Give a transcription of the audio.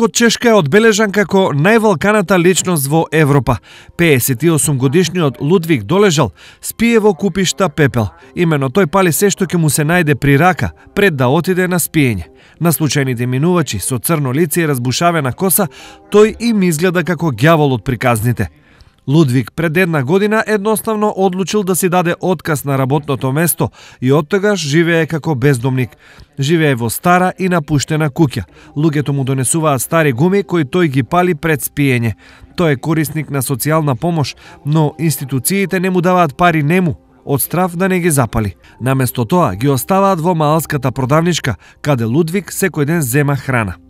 од Чешка е одбележан како највалканата личност во Европа. 58 годишниот Лудвиг Долежал спие во купишта пепел. Имено тој пали се што ќе му се најде при рака пред да отиде на спиење. На случајните минувачи со црно лице и разбушавена коса, тој им изгледа како ѓаволот од приказните. Лудвиг пред една година едноставно одлучил да си даде отказ на работното место и тогаш живее како бездомник. Живее во стара и напуштена куќа. Луѓето му донесуваат стари гуми кои тој ги пали пред спиење. Тој е корисник на социјална помош, но институциите не му даваат пари нему, од страф да не ги запали. Наместо тоа ги оставаат во маалската продавничка, каде Лудвиг секој ден зема храна.